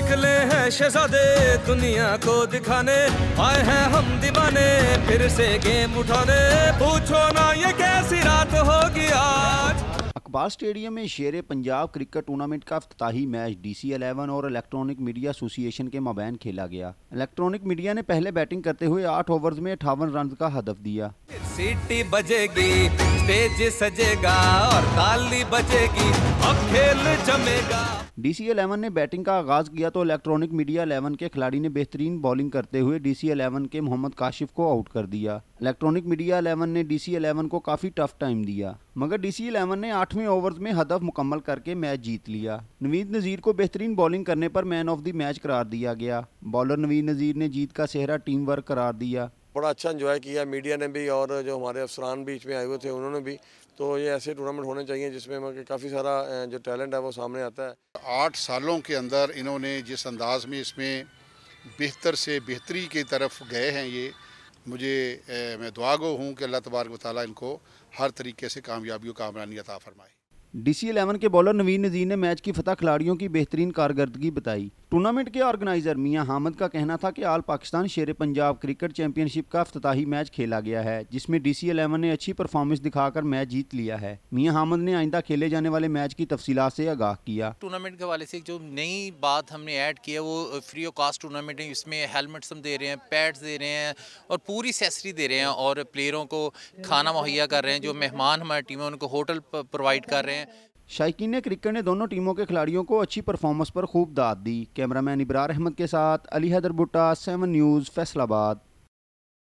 निकले हैं शहजादे दुनिया को दिखाने आए हैं हम दीवाने फिर से गेम उठाने पूछो ना ये कैसी रात होगी आज अकबार स्टेडियम में शेर पंजाब क्रिकेट टूर्नामेंट का अफ्ताही मैच डीसी 11 और इलेक्ट्रॉनिक मीडिया एसोसिएशन के मबैन खेला गया इलेक्ट्रॉनिक मीडिया ने पहले बैटिंग करते हुए आठ ओवर्स में अठावन रन का हदफ दिया सीटी बजेगी स्टेज सजेगा और ताली बजेगी अब खेल जमेगा डीसी एलेवन ने बैटिंग का आगाज किया तो इलेक्ट्रॉनिक मीडिया एलेवन के खिलाड़ी ने बेहतरीन बॉलिंग करते हुए डीसी एलेवन के मोहम्मद काशिफ को आउट कर दिया इलेक्ट्रॉनिक मीडिया एलेवन ने डीसी एलेवन को काफी टफ टाइम दिया मगर डीसी एलेवन ने आठवें ओवर में हदफ मुकम्मल करके मैच जीत लिया नवीद नज़ीर को बेहतरीन बॉलिंग करने पर मैन ऑफ द मैच करार दिया गया बॉलर नवीद नज़ीर ने जीत का सेहरा टीम वर्क करार दिया बड़ा अच्छा इन्जॉय किया मीडिया ने भी और जो हमारे अफसरान बीच में आए हुए थे उन्होंने भी तो ये ऐसे टूर्नामेंट होने चाहिए जिसमें मतलब काफ़ी सारा जो टैलेंट है वो सामने आता है आठ सालों के अंदर इन्होंने जिस अंदाज में इसमें बेहतर से बेहतरी की तरफ गए हैं ये मुझे ए, मैं दुआगो हूँ कि अल्लाह तबारक वाली इनको हर तरीके से कामयाबियों कामरानी अता फरमाए डीसी इलेवन के बॉलर नवीन नजीर ने मैच की फतह खिलाड़ियों की बेहतरीन कारकर्दगी बताई टूर्नामेंट के ऑर्गेनाइजर मियां हामद का कहना था कि आल पाकिस्तान शेर पंजाब क्रिकेट चैंपियनशिप का अफ्ताही मैच खेला गया है जिसमें डीसी इलेवन ने अच्छी परफॉर्मेंस दिखाकर मैच जीत लिया है मियां हामद ने आइंदा खेले जाने वाले मैच की तफसी से आगाह किया टूर्नामेंट के हवाले से जो नई बात हमने ऐड की है वो फ्री ऑफ कास्ट टूर्नामेंट है इसमें हेलमेट्स हम दे रहे हैं पैड्स दे रहे हैं और पूरी सेसरी दे रहे हैं और प्लेयरों को खाना मुहैया कर रहे हैं जो मेहमान हमारी टीम है उनको होटल प्रोवाइड कर रहे हैं हैं शायकीन ने क्रिकेट ने दोनों टीमों के खिलाड़ियों को अच्छी परफॉर्मेंस पर खूब दाद दी कैमरामैन इब्रार अहमद के साथ अली हैदर भुट्टा सेवन न्यूज़ फैसलाबाद